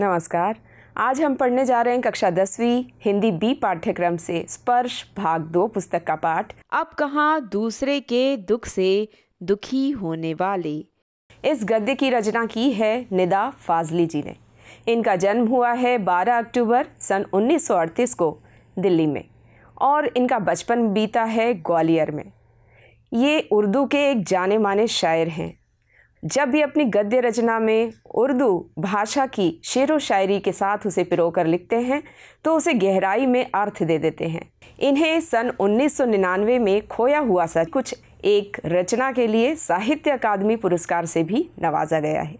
नमस्कार आज हम पढ़ने जा रहे हैं कक्षा दसवीं हिंदी बी पाठ्यक्रम से स्पर्श भाग दो पुस्तक का पाठ अब कहाँ दूसरे के दुख से दुखी होने वाले इस गद्य की रचना की है निदा फाजली जी ने इनका जन्म हुआ है 12 अक्टूबर सन 1938 को दिल्ली में और इनका बचपन बीता है ग्वालियर में ये उर्दू के एक जाने माने शायर हैं जब भी अपनी गद्य रचना में उर्दू भाषा की शेर व शायरी के साथ उसे पिरो कर लिखते हैं तो उसे गहराई में अर्थ दे देते हैं इन्हें सन 1999 में खोया हुआ सच कुछ एक रचना के लिए साहित्य अकादमी पुरस्कार से भी नवाजा गया है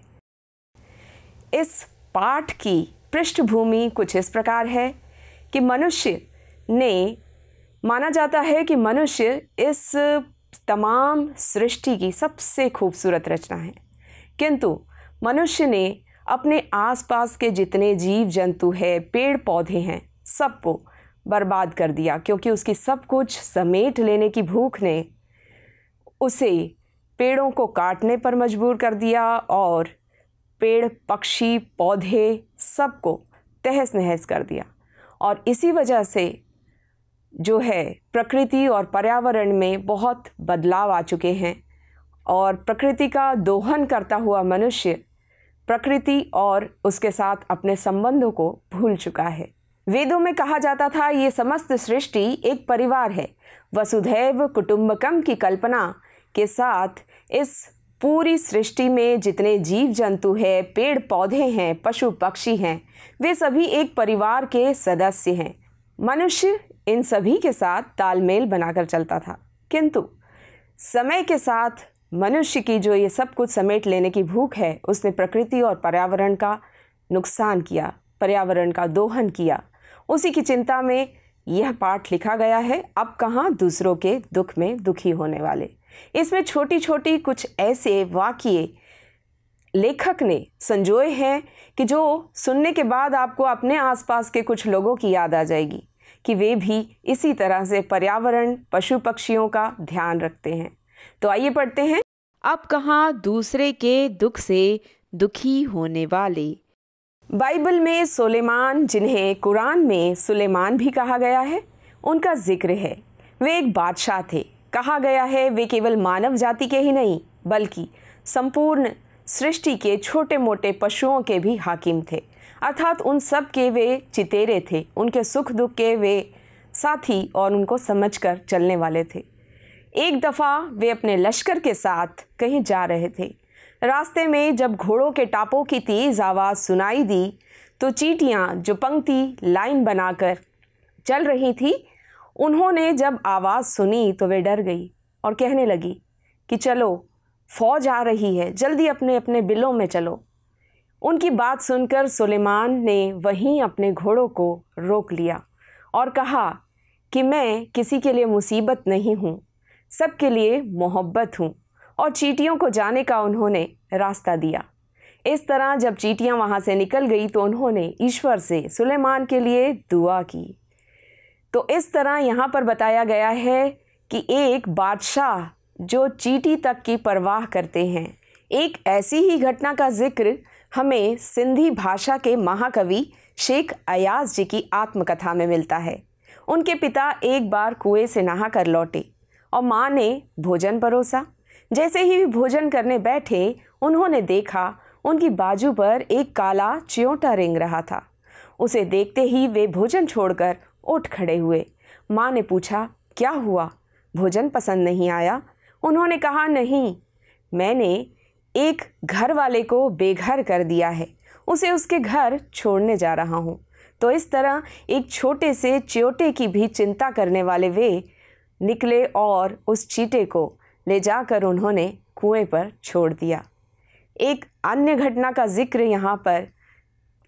इस पाठ की पृष्ठभूमि कुछ इस प्रकार है कि मनुष्य ने माना जाता है कि मनुष्य इस तमाम सृष्टि की सबसे खूबसूरत रचना है किंतु मनुष्य ने अपने आसपास के जितने जीव जंतु हैं पेड़ पौधे हैं सबको बर्बाद कर दिया क्योंकि उसकी सब कुछ समेट लेने की भूख ने उसे पेड़ों को काटने पर मजबूर कर दिया और पेड़ पक्षी पौधे सबको तहस नहस कर दिया और इसी वजह से जो है प्रकृति और पर्यावरण में बहुत बदलाव आ चुके हैं और प्रकृति का दोहन करता हुआ मनुष्य प्रकृति और उसके साथ अपने संबंधों को भूल चुका है वेदों में कहा जाता था ये समस्त सृष्टि एक परिवार है वसुधैव कुटुंबकम की कल्पना के साथ इस पूरी सृष्टि में जितने जीव जंतु हैं पेड़ पौधे हैं पशु पक्षी हैं वे सभी एक परिवार के सदस्य हैं मनुष्य इन सभी के साथ तालमेल बनाकर चलता था किंतु समय के साथ मनुष्य की जो ये सब कुछ समेट लेने की भूख है उसने प्रकृति और पर्यावरण का नुकसान किया पर्यावरण का दोहन किया उसी की चिंता में यह पाठ लिखा गया है अब कहाँ दूसरों के दुख में दुखी होने वाले इसमें छोटी छोटी कुछ ऐसे वाक्य लेखक ने संजोए हैं कि जो सुनने के बाद आपको अपने आसपास के कुछ लोगों की याद आ जाएगी कि वे भी इसी तरह से पर्यावरण पशु पक्षियों का ध्यान रखते हैं तो आइए पढ़ते हैं अब कहा दूसरे के दुख से दुखी होने वाले बाइबल में सुलेमान जिन्हें कुरान में सुलेमान भी कहा गया है उनका जिक्र है वे एक बादशाह थे कहा गया है वे केवल मानव जाति के ही नहीं बल्कि संपूर्ण सृष्टि के छोटे मोटे पशुओं के भी हाकिम थे अर्थात उन सब के वे चितेरे थे उनके सुख दुख के वे साथी और उनको समझकर चलने वाले थे एक दफ़ा वे अपने लश्कर के साथ कहीं जा रहे थे रास्ते में जब घोड़ों के टापों की तेज़ आवाज़ सुनाई दी तो चीटियाँ जो पंक्ति लाइन बनाकर चल रही थी उन्होंने जब आवाज़ सुनी तो वे डर गई और कहने लगी कि चलो फौज आ रही है जल्दी अपने अपने बिलों में चलो उनकी बात सुनकर सुलेमान ने वहीं अपने घोड़ों को रोक लिया और कहा कि मैं किसी के लिए मुसीबत नहीं हूँ सबके लिए मोहब्बत हूँ और चीटियों को जाने का उन्होंने रास्ता दिया इस तरह जब चीटियाँ वहाँ से निकल गई तो उन्होंने ईश्वर से सुलेमान के लिए दुआ की तो इस तरह यहाँ पर बताया गया है कि एक बादशाह जो चीटी तक की परवाह करते हैं एक ऐसी ही घटना का जिक्र हमें सिंधी भाषा के महाकवि शेख अयाज जी की आत्मकथा में मिलता है उनके पिता एक बार कुएं से नहा कर लौटे और माँ ने भोजन परोसा जैसे ही भोजन करने बैठे उन्होंने देखा उनकी बाजू पर एक काला चियोटा रेंग रहा था उसे देखते ही वे भोजन छोड़कर उठ खड़े हुए माँ ने पूछा क्या हुआ भोजन पसंद नहीं आया उन्होंने कहा नहीं मैंने एक घर वाले को बेघर कर दिया है उसे उसके घर छोड़ने जा रहा हूँ तो इस तरह एक छोटे से चोटे की भी चिंता करने वाले वे निकले और उस चीटे को ले जाकर उन्होंने कुएं पर छोड़ दिया एक अन्य घटना का जिक्र यहाँ पर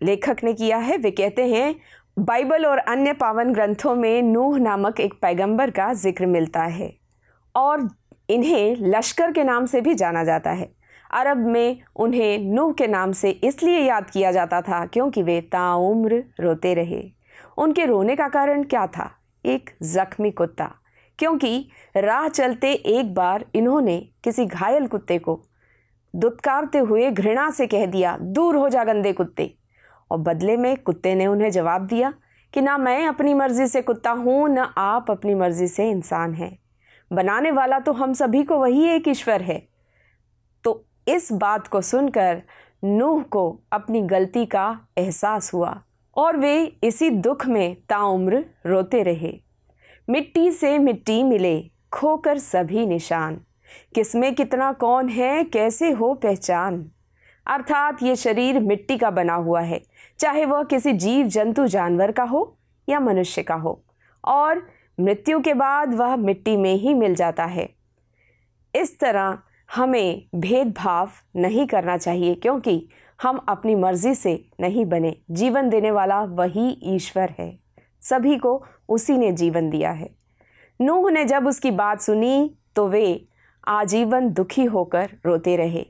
लेखक ने किया है वे कहते हैं बाइबल और अन्य पावन ग्रंथों में नूह नामक एक पैगंबर का जिक्र मिलता है और इन्हें लश्कर के नाम से भी जाना जाता है अरब में उन्हें नूह के नाम से इसलिए याद किया जाता था क्योंकि वे ताउम्र रोते रहे उनके रोने का कारण क्या था एक जख्मी कुत्ता क्योंकि राह चलते एक बार इन्होंने किसी घायल कुत्ते को दुत्कारते हुए घृणा से कह दिया दूर हो जा गंदे कुत्ते और बदले में कुत्ते ने उन्हें जवाब दिया कि ना मैं अपनी मर्ज़ी से कुत्ता हूँ ना आप अपनी मर्ज़ी से इंसान हैं बनाने वाला तो हम सभी को वही एक ईश्वर है तो इस बात को सुनकर नूह को अपनी गलती का एहसास हुआ और वे इसी दुख में ताउम्र रोते रहे मिट्टी से मिट्टी मिले खोकर सभी निशान किसमें कितना कौन है कैसे हो पहचान अर्थात ये शरीर मिट्टी का बना हुआ है चाहे वह किसी जीव जंतु जानवर का हो या मनुष्य का हो और मृत्यु के बाद वह मिट्टी में ही मिल जाता है इस तरह हमें भेदभाव नहीं करना चाहिए क्योंकि हम अपनी मर्जी से नहीं बने जीवन देने वाला वही ईश्वर है सभी को उसी ने जीवन दिया है नूह ने जब उसकी बात सुनी तो वे आजीवन दुखी होकर रोते रहे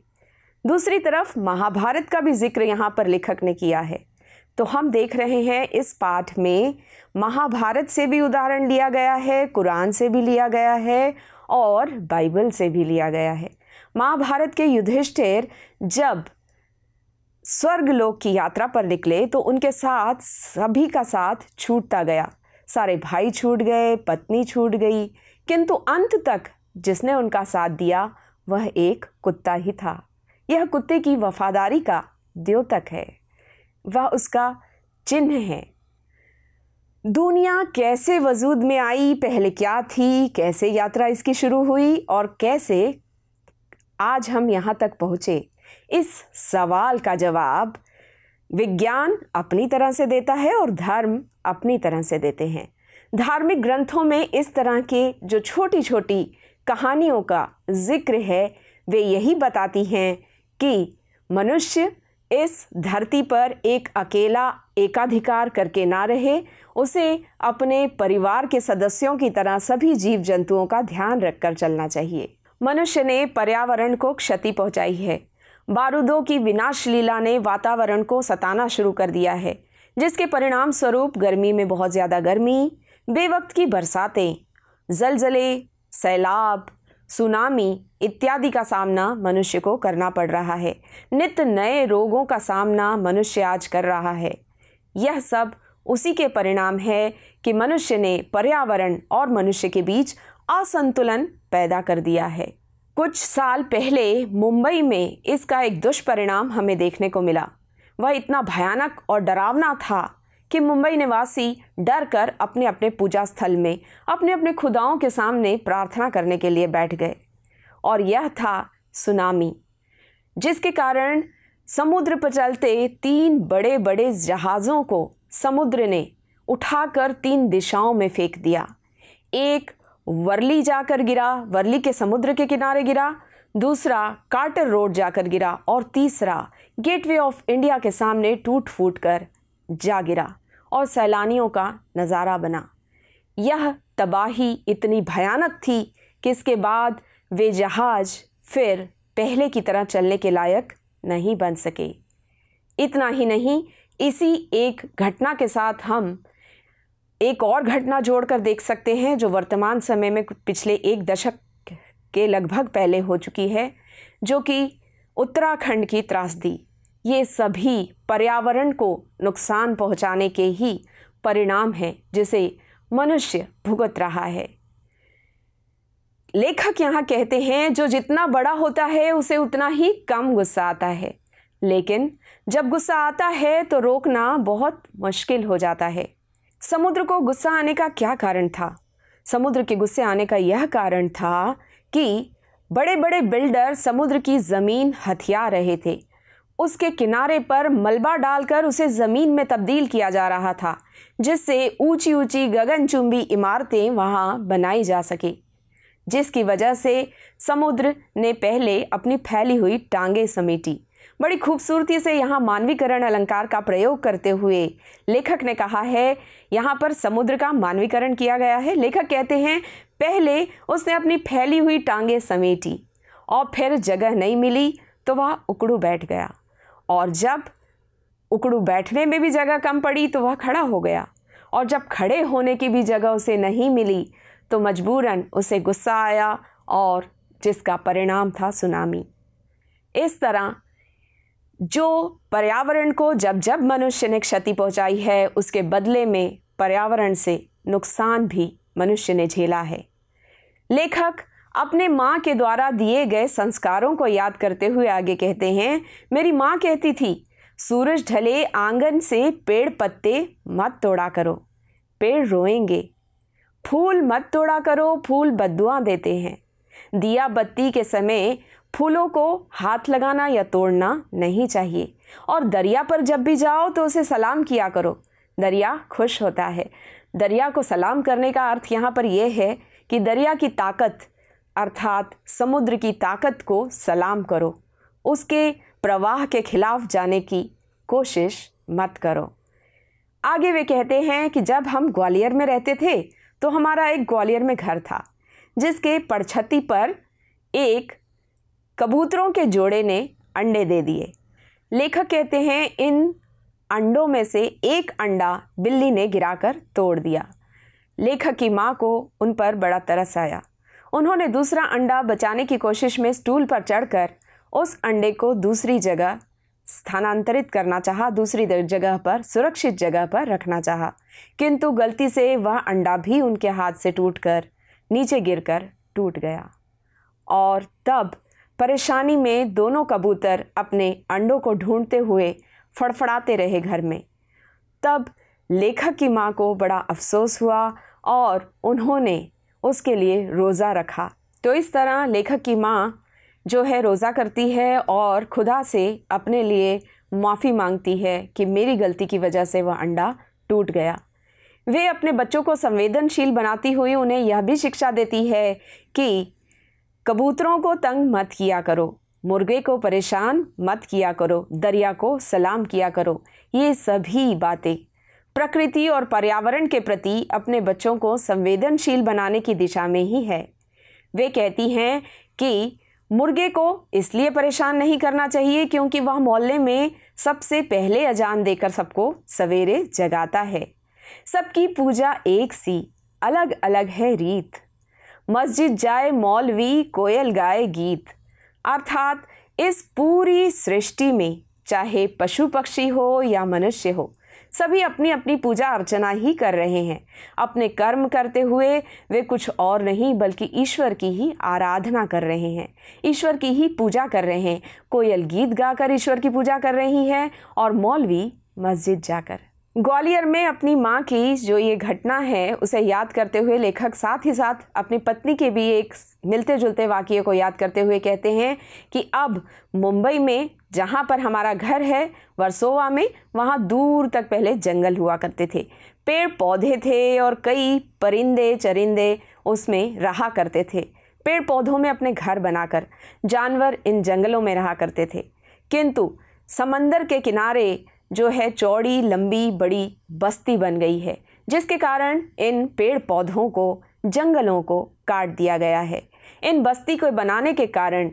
दूसरी तरफ महाभारत का भी जिक्र यहाँ पर लेखक ने किया है तो हम देख रहे हैं इस पाठ में महाभारत से भी उदाहरण लिया गया है कुरान से भी लिया गया है और बाइबल से भी लिया गया है महाभारत के युधिष्ठिर जब स्वर्ग लोक की यात्रा पर निकले तो उनके साथ सभी का साथ छूटता गया सारे भाई छूट गए पत्नी छूट गई किंतु अंत तक जिसने उनका साथ दिया वह एक कुत्ता ही था यह कुत्ते की वफादारी का द्योतक है वह उसका चिन्ह है दुनिया कैसे वजूद में आई पहले क्या थी कैसे यात्रा इसकी शुरू हुई और कैसे आज हम यहाँ तक पहुँचे इस सवाल का जवाब विज्ञान अपनी तरह से देता है और धर्म अपनी तरह से देते हैं धार्मिक ग्रंथों में इस तरह के जो छोटी छोटी कहानियों का जिक्र है वे यही बताती हैं कि मनुष्य इस धरती पर एक अकेला एकाधिकार करके ना रहे उसे अपने परिवार के सदस्यों की तरह सभी जीव जंतुओं का ध्यान रखकर चलना चाहिए मनुष्य ने पर्यावरण को क्षति पहुंचाई है बारूदों की विनाश लीला ने वातावरण को सताना शुरू कर दिया है जिसके परिणाम स्वरूप गर्मी में बहुत ज़्यादा गर्मी बेवक्त की बरसातें जलजले सैलाब सुनामी इत्यादि का सामना मनुष्य को करना पड़ रहा है नित्य नए रोगों का सामना मनुष्य आज कर रहा है यह सब उसी के परिणाम है कि मनुष्य ने पर्यावरण और मनुष्य के बीच असंतुलन पैदा कर दिया है कुछ साल पहले मुंबई में इसका एक दुष्परिणाम हमें देखने को मिला वह इतना भयानक और डरावना था कि मुंबई निवासी डर कर अपने अपने पूजा स्थल में अपने अपने खुदाओं के सामने प्रार्थना करने के लिए बैठ गए और यह था सुनामी जिसके कारण समुद्र पर चलते तीन बड़े बड़े जहाज़ों को समुद्र ने उठाकर तीन दिशाओं में फेंक दिया एक वर्ली जाकर गिरा वर्ली के समुद्र के किनारे गिरा दूसरा कार्टर रोड जाकर गिरा और तीसरा गेटवे ऑफ इंडिया के सामने टूट फूट कर जा गिरा और सैलानियों का नज़ारा बना यह तबाही इतनी भयानक थी कि इसके बाद वे जहाज़ फिर पहले की तरह चलने के लायक नहीं बन सके इतना ही नहीं इसी एक घटना के साथ हम एक और घटना जोड़कर देख सकते हैं जो वर्तमान समय में पिछले एक दशक के लगभग पहले हो चुकी है जो कि उत्तराखंड की त्रासदी ये सभी पर्यावरण को नुकसान पहुंचाने के ही परिणाम हैं जिसे मनुष्य भुगत रहा है लेखक यहाँ कहते हैं जो जितना बड़ा होता है उसे उतना ही कम गुस्सा आता है लेकिन जब गुस्सा आता है तो रोकना बहुत मुश्किल हो जाता है समुद्र को गुस्सा आने का क्या कारण था समुद्र के गुस्से आने का यह कारण था कि बड़े बड़े बिल्डर समुद्र की ज़मीन हथिया रहे थे उसके किनारे पर मलबा डालकर उसे ज़मीन में तब्दील किया जा रहा था जिससे ऊंची ऊंची गगनचुंबी इमारतें वहाँ बनाई जा सके जिसकी वजह से समुद्र ने पहले अपनी फैली हुई टांगें समेटी बड़ी खूबसूरती से यहाँ मानवीकरण अलंकार का प्रयोग करते हुए लेखक ने कहा है यहाँ पर समुद्र का मानवीकरण किया गया है लेखक कहते हैं पहले उसने अपनी फैली हुई टांगें समेटी और फिर जगह नहीं मिली तो वह उकड़ू बैठ गया और जब उकड़ू बैठने में भी जगह कम पड़ी तो वह खड़ा हो गया और जब खड़े होने की भी जगह उसे नहीं मिली तो मजबूरन उसे गुस्सा आया और जिसका परिणाम था सुनामी इस तरह जो पर्यावरण को जब जब मनुष्य ने क्षति पहुंचाई है उसके बदले में पर्यावरण से नुकसान भी मनुष्य ने झेला है लेखक अपने माँ के द्वारा दिए गए संस्कारों को याद करते हुए आगे कहते हैं मेरी माँ कहती थी सूरज ढले आंगन से पेड़ पत्ते मत तोड़ा करो पेड़ रोएंगे फूल मत तोड़ा करो फूल बदुआ देते हैं दिया बत्ती के समय फूलों को हाथ लगाना या तोड़ना नहीं चाहिए और दरिया पर जब भी जाओ तो उसे सलाम किया करो दरिया खुश होता है दरिया को सलाम करने का अर्थ यहाँ पर यह है कि दरिया की ताकत अर्थात समुद्र की ताकत को सलाम करो उसके प्रवाह के खिलाफ जाने की कोशिश मत करो आगे वे कहते हैं कि जब हम ग्वालियर में रहते थे तो हमारा एक ग्वालियर में घर था जिसके पड़छती पर एक कबूतरों के जोड़े ने अंडे दे दिए लेखक कहते हैं इन अंडों में से एक अंडा बिल्ली ने गिराकर तोड़ दिया लेखक की माँ को उन पर बड़ा तरस आया उन्होंने दूसरा अंडा बचाने की कोशिश में स्टूल पर चढ़कर उस अंडे को दूसरी जगह स्थानांतरित करना चाहा दूसरी जगह पर सुरक्षित जगह पर रखना चाहा किंतु गलती से वह अंडा भी उनके हाथ से टूटकर नीचे गिरकर टूट गया और तब परेशानी में दोनों कबूतर अपने अंडों को ढूंढते हुए फड़फड़ाते रहे घर में तब लेखक की माँ को बड़ा अफसोस हुआ और उन्होंने उसके लिए रोज़ा रखा तो इस तरह लेखक की माँ जो है रोज़ा करती है और खुदा से अपने लिए माफ़ी मांगती है कि मेरी गलती की वजह से वह अंडा टूट गया वे अपने बच्चों को संवेदनशील बनाती हुई उन्हें यह भी शिक्षा देती है कि कबूतरों को तंग मत किया करो मुर्गे को परेशान मत किया करो दरिया को सलाम किया करो ये सभी बातें प्रकृति और पर्यावरण के प्रति अपने बच्चों को संवेदनशील बनाने की दिशा में ही है वे कहती हैं कि मुर्गे को इसलिए परेशान नहीं करना चाहिए क्योंकि वह मोहल्ले में सबसे पहले अजान देकर सबको सवेरे जगाता है सबकी पूजा एक सी अलग अलग है रीत मस्जिद जाए मौलवी कोयल गाए गीत अर्थात इस पूरी सृष्टि में चाहे पशु पक्षी हो या मनुष्य हो सभी अपनी अपनी पूजा अर्चना ही कर रहे हैं अपने कर्म करते हुए वे कुछ और नहीं बल्कि ईश्वर की ही आराधना कर रहे हैं ईश्वर की ही पूजा कर रहे हैं कोयल गीत गाकर ईश्वर की पूजा कर रही है और मौलवी मस्जिद जाकर ग्वालियर में अपनी माँ की जो ये घटना है उसे याद करते हुए लेखक साथ ही साथ अपनी पत्नी के भी एक मिलते जुलते वाक्य को याद करते हुए कहते हैं कि अब मुंबई में जहाँ पर हमारा घर है वर्सोवा में वहाँ दूर तक पहले जंगल हुआ करते थे पेड़ पौधे थे और कई परिंदे चरिंदे उसमें रहा करते थे पेड़ पौधों में अपने घर बनाकर जानवर इन जंगलों में रहा करते थे किंतु समंदर के किनारे जो है चौड़ी लंबी बड़ी बस्ती बन गई है जिसके कारण इन पेड़ पौधों को जंगलों को काट दिया गया है इन बस्ती को बनाने के कारण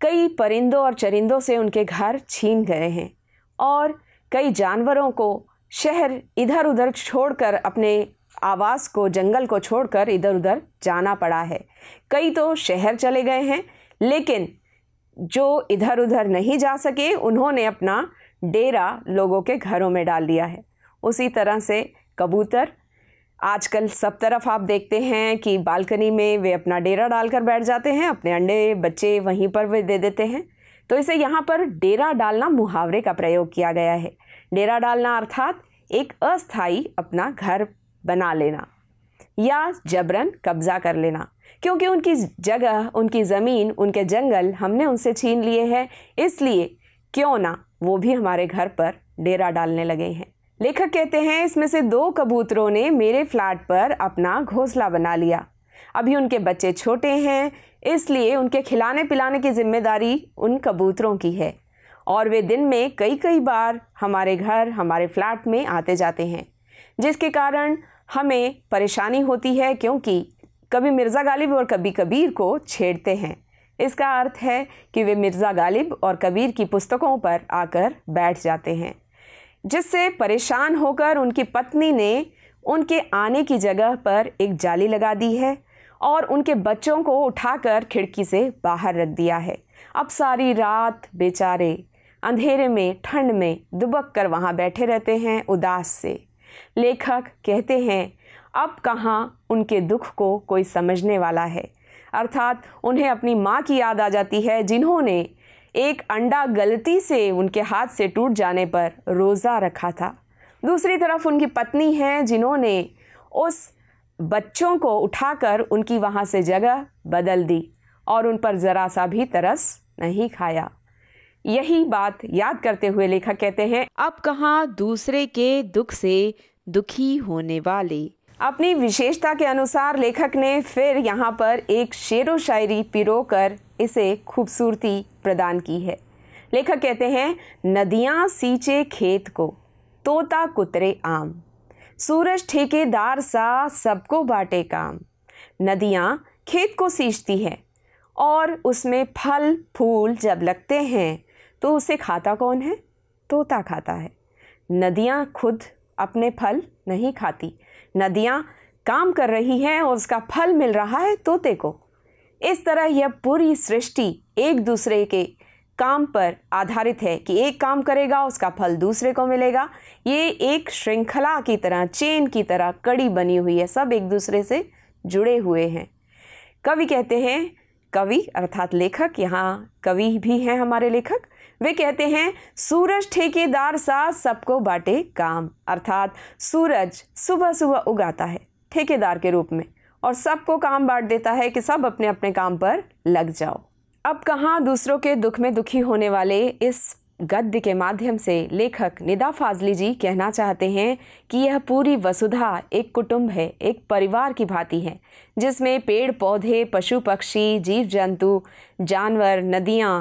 कई परिंदों और चरिंदों से उनके घर छीन गए हैं और कई जानवरों को शहर इधर उधर छोड़कर अपने आवास को जंगल को छोड़कर इधर उधर जाना पड़ा है कई तो शहर चले गए हैं लेकिन जो इधर उधर नहीं जा सके उन्होंने अपना डेरा लोगों के घरों में डाल दिया है उसी तरह से कबूतर आजकल सब तरफ आप देखते हैं कि बालकनी में वे अपना डेरा डालकर बैठ जाते हैं अपने अंडे बच्चे वहीं पर वे दे देते हैं तो इसे यहाँ पर डेरा डालना मुहावरे का प्रयोग किया गया है डेरा डालना अर्थात एक अस्थाई अपना घर बना लेना या जबरन कब्जा कर लेना क्योंकि उनकी जगह उनकी ज़मीन उनके जंगल हमने उनसे छीन लिए हैं इसलिए क्यों ना वो भी हमारे घर पर डेरा डालने लगे हैं लेखक कहते हैं इसमें से दो कबूतरों ने मेरे फ्लैट पर अपना घोंसला बना लिया अभी उनके बच्चे छोटे हैं इसलिए उनके खिलाने पिलाने की जिम्मेदारी उन कबूतरों की है और वे दिन में कई कई बार हमारे घर हमारे फ्लैट में आते जाते हैं जिसके कारण हमें परेशानी होती है क्योंकि कभी मिर्ज़ा गालिब और कभी कबीर को छेड़ते हैं इसका अर्थ है कि वे मिर्ज़ा गालिब और कबीर की पुस्तकों पर आकर बैठ जाते हैं जिससे परेशान होकर उनकी पत्नी ने उनके आने की जगह पर एक जाली लगा दी है और उनके बच्चों को उठाकर खिड़की से बाहर रख दिया है अब सारी रात बेचारे अंधेरे में ठंड में दुबक कर वहाँ बैठे रहते हैं उदास से लेखक कहते हैं अब कहाँ उनके दुख को कोई समझने वाला है अर्थात उन्हें अपनी माँ की याद आ जाती है जिन्होंने एक अंडा गलती से उनके हाथ से टूट जाने पर रोज़ा रखा था दूसरी तरफ उनकी पत्नी हैं जिन्होंने उस बच्चों को उठाकर उनकी वहाँ से जगह बदल दी और उन पर ज़रा सा भी तरस नहीं खाया यही बात याद करते हुए लेखक कहते हैं अब कहाँ दूसरे के दुख से दुखी होने वाले अपनी विशेषता के अनुसार लेखक ने फिर यहाँ पर एक शेर व शायरी पिरो कर इसे खूबसूरती प्रदान की है लेखक कहते हैं नदियाँ सींचे खेत को तोता कुतरे आम सूरज ठेकेदार सा सबको बाटे काम नदियाँ खेत को सींचती है और उसमें फल फूल जब लगते हैं तो उसे खाता कौन है तोता खाता है नदियाँ खुद अपने फल नहीं खाती नदियाँ काम कर रही हैं और उसका फल मिल रहा है तोते को इस तरह यह पूरी सृष्टि एक दूसरे के काम पर आधारित है कि एक काम करेगा उसका फल दूसरे को मिलेगा ये एक श्रृंखला की तरह चेन की तरह कड़ी बनी हुई है सब एक दूसरे से जुड़े हुए हैं कवि कहते हैं कवि अर्थात लेखक यहाँ कवि भी हैं हमारे लेखक वे कहते हैं सूरज ठेकेदार सा सबको बांटे काम अर्थात सूरज सुबह सुबह उगाता है ठेकेदार के रूप में और सबको काम बांट देता है कि सब अपने अपने काम पर लग जाओ अब कहाँ दूसरों के दुख में दुखी होने वाले इस गद्य के माध्यम से लेखक निदा फाजली जी कहना चाहते हैं कि यह पूरी वसुधा एक कुटुंब है एक परिवार की भांति है जिसमें पेड़ पौधे पशु पक्षी जीव जंतु जानवर नदियाँ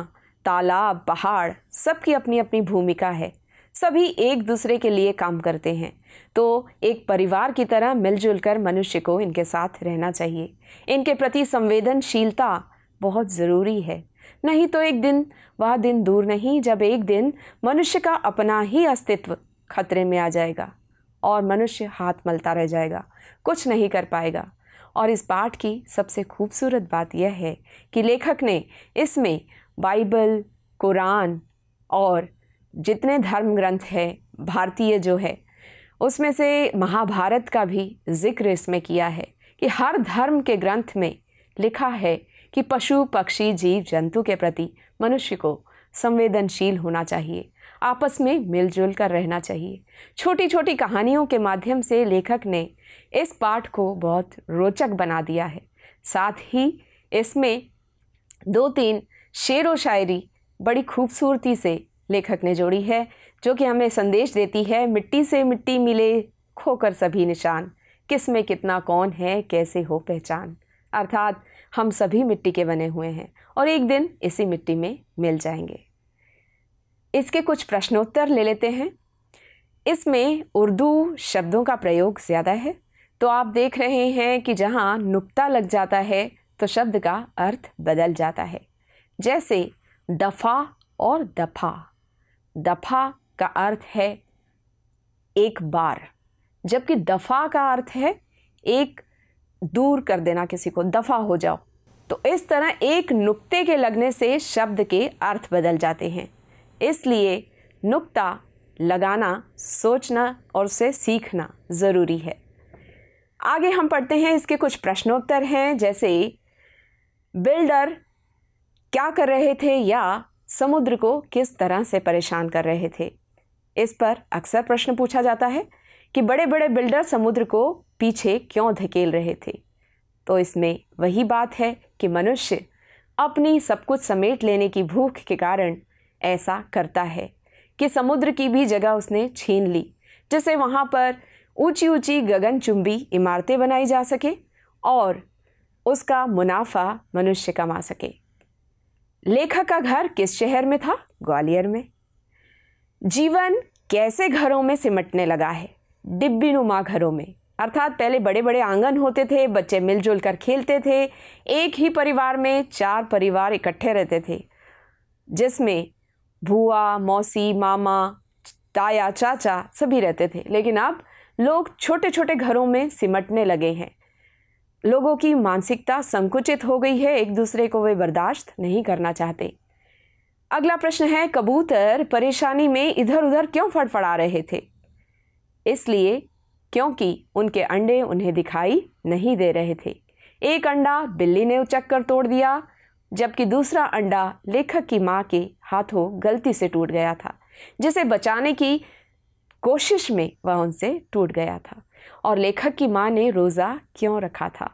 तालाब पहाड़ सबकी अपनी अपनी भूमिका है सभी एक दूसरे के लिए काम करते हैं तो एक परिवार की तरह मिलजुल कर मनुष्य को इनके साथ रहना चाहिए इनके प्रति संवेदनशीलता बहुत ज़रूरी है नहीं तो एक दिन वह दिन दूर नहीं जब एक दिन मनुष्य का अपना ही अस्तित्व खतरे में आ जाएगा और मनुष्य हाथ मलता रह जाएगा कुछ नहीं कर पाएगा और इस पाठ की सबसे खूबसूरत बात यह है कि लेखक ने इसमें बाइबल कुरान और जितने धर्म ग्रंथ है भारतीय जो है उसमें से महाभारत का भी जिक्र इसमें किया है कि हर धर्म के ग्रंथ में लिखा है कि पशु पक्षी जीव जंतु के प्रति मनुष्य को संवेदनशील होना चाहिए आपस में मिलजुल कर रहना चाहिए छोटी छोटी कहानियों के माध्यम से लेखक ने इस पाठ को बहुत रोचक बना दिया है साथ ही इसमें दो तीन शेर व शायरी बड़ी खूबसूरती से लेखक ने जोड़ी है जो कि हमें संदेश देती है मिट्टी से मिट्टी मिले खोकर सभी निशान किस में कितना कौन है कैसे हो पहचान अर्थात हम सभी मिट्टी के बने हुए हैं और एक दिन इसी मिट्टी में मिल जाएंगे इसके कुछ प्रश्नोत्तर ले लेते हैं इसमें उर्दू शब्दों का प्रयोग ज़्यादा है तो आप देख रहे हैं कि जहाँ नुक्ता लग जाता है तो शब्द का अर्थ बदल जाता है जैसे दफ़ा और दफ़ा दफ़ा का अर्थ है एक बार जबकि दफ़ा का अर्थ है एक दूर कर देना किसी को दफ़ा हो जाओ तो इस तरह एक नुक्ते के लगने से शब्द के अर्थ बदल जाते हैं इसलिए नुक्ता लगाना सोचना और उसे सीखना ज़रूरी है आगे हम पढ़ते हैं इसके कुछ प्रश्नोत्तर हैं जैसे बिल्डर क्या कर रहे थे या समुद्र को किस तरह से परेशान कर रहे थे इस पर अक्सर प्रश्न पूछा जाता है कि बड़े बड़े बिल्डर समुद्र को पीछे क्यों धकेल रहे थे तो इसमें वही बात है कि मनुष्य अपनी सब कुछ समेट लेने की भूख के कारण ऐसा करता है कि समुद्र की भी जगह उसने छीन ली जिससे वहाँ पर ऊंची ऊंची गगनचुंबी इमारतें बनाई जा सके और उसका मुनाफा मनुष्य कमा सके लेखक का घर किस शहर में था ग्वालियर में जीवन कैसे घरों में सिमटने लगा है डिब्बीनुमा घरों में अर्थात पहले बड़े बड़े आंगन होते थे बच्चे मिलजुल कर खेलते थे एक ही परिवार में चार परिवार इकट्ठे रहते थे जिसमें भुआ मौसी मामा ताया चाचा सभी रहते थे लेकिन अब लोग छोटे छोटे घरों में सिमटने लगे हैं लोगों की मानसिकता संकुचित हो गई है एक दूसरे को वे बर्दाश्त नहीं करना चाहते अगला प्रश्न है कबूतर परेशानी में इधर उधर क्यों फड़फड़ा रहे थे इसलिए क्योंकि उनके अंडे उन्हें दिखाई नहीं दे रहे थे एक अंडा बिल्ली ने उचक कर तोड़ दिया जबकि दूसरा अंडा लेखक की माँ के हाथों गलती से टूट गया था जिसे बचाने की कोशिश में वह उनसे टूट गया था और लेखक की माँ ने रोज़ा क्यों रखा था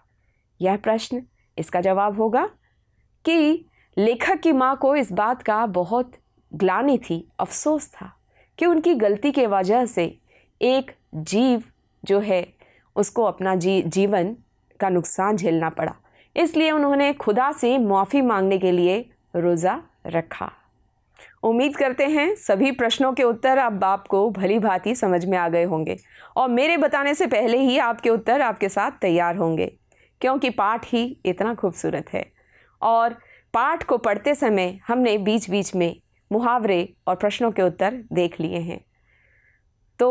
यह प्रश्न इसका जवाब होगा कि लेखक की माँ को इस बात का बहुत ग्लानी थी अफसोस था कि उनकी गलती के वजह से एक जीव जो है उसको अपना जी जीवन का नुकसान झेलना पड़ा इसलिए उन्होंने खुदा से माफ़ी मांगने के लिए रोज़ा रखा उम्मीद करते हैं सभी प्रश्नों के उत्तर अब आपको भली भांति समझ में आ गए होंगे और मेरे बताने से पहले ही आपके उत्तर आपके साथ तैयार होंगे क्योंकि पाठ ही इतना खूबसूरत है और पाठ को पढ़ते समय हमने बीच बीच में मुहावरे और प्रश्नों के उत्तर देख लिए हैं तो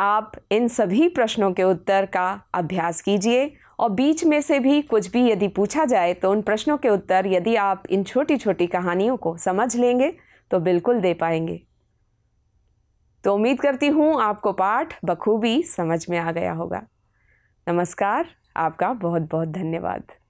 आप इन सभी प्रश्नों के उत्तर का अभ्यास कीजिए और बीच में से भी कुछ भी यदि पूछा जाए तो उन प्रश्नों के उत्तर यदि आप इन छोटी छोटी कहानियों को समझ लेंगे तो बिल्कुल दे पाएंगे तो उम्मीद करती हूँ आपको पाठ बखूबी समझ में आ गया होगा नमस्कार आपका बहुत बहुत धन्यवाद